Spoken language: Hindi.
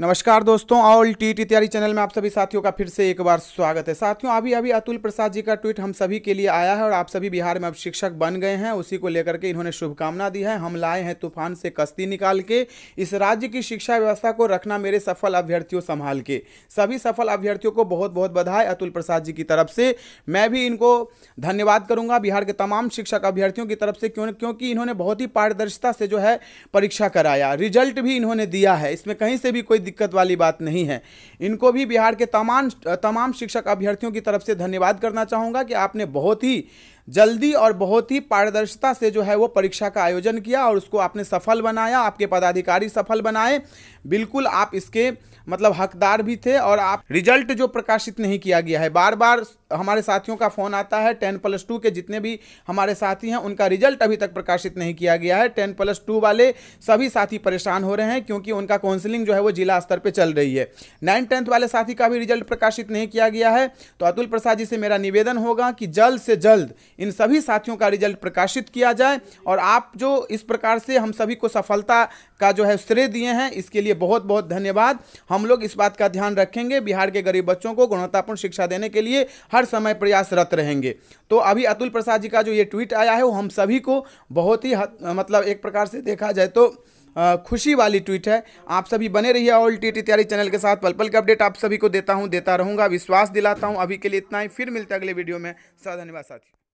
नमस्कार दोस्तों ऑल टी टी तैयारी चैनल में आप सभी साथियों का फिर से एक बार स्वागत है साथियों अभी अभी अतुल प्रसाद जी का ट्वीट हम सभी के लिए आया है और आप सभी बिहार में अब शिक्षक बन गए हैं उसी को लेकर के इन्होंने शुभकामना दी है हम लाए हैं तूफान से कश्ती निकाल के इस राज्य की शिक्षा व्यवस्था को रखना मेरे सफल अभ्यर्थियों संभाल के सभी सफल अभ्यर्थियों को बहुत बहुत बधाई अतुल प्रसाद जी की तरफ से मैं भी इनको धन्यवाद करूँगा बिहार के तमाम शिक्षक अभ्यर्थियों की तरफ से क्यों क्योंकि इन्होंने बहुत ही पारदर्शिता से जो है परीक्षा कराया रिजल्ट भी इन्होंने दिया है इसमें कहीं कहीं से भी कोई दिक्कत वाली बात नहीं है इनको भी बिहार के तमाम तमाम शिक्षक अभ्यर्थियों की तरफ से धन्यवाद करना चाहूँगा कि आपने बहुत ही जल्दी और बहुत ही पारदर्शिता से जो है वो परीक्षा का आयोजन किया और उसको आपने सफल बनाया आपके पदाधिकारी सफल बनाए बिल्कुल आप इसके मतलब हकदार भी थे और आप रिजल्ट जो प्रकाशित नहीं किया गया है बार बार हमारे साथियों का फ़ोन आता है टेन प्लस टू के जितने भी हमारे साथी हैं उनका रिजल्ट अभी तक प्रकाशित नहीं किया गया है टेन प्लस टू वाले सभी साथी परेशान हो रहे हैं क्योंकि उनका काउंसलिंग जो है वो जिला स्तर पर चल रही है नाइन टेंथ वाले साथी का भी रिजल्ट प्रकाशित नहीं किया गया है तो अतुल प्रसाद जी से मेरा निवेदन होगा कि जल्द से जल्द इन सभी साथियों का रिजल्ट प्रकाशित किया जाए और आप जो इस प्रकार से हम सभी को सफलता का जो है श्रेय दिए हैं इसके लिए बहुत बहुत धन्यवाद हम लोग इस बात का ध्यान रखेंगे बिहार के गरीब बच्चों को गुणवत्तापूर्ण शिक्षा देने के लिए हर समय प्रयासरत रहेंगे तो अभी अतुल प्रसाद जी का जो ये ट्वीट आया है वो हम सभी को बहुत ही मतलब एक प्रकार से देखा जाए तो खुशी वाली ट्वीट है आप सभी बने रहिए ऑल टी टी तैयारी चैनल के साथ पल पल के अपडेट आप सभी को देता हूँ देता रहूँगा विश्वास दिलाता हूँ अभी के लिए इतना ही फिर मिलते अगले वीडियो में सर धन्यवाद साथियों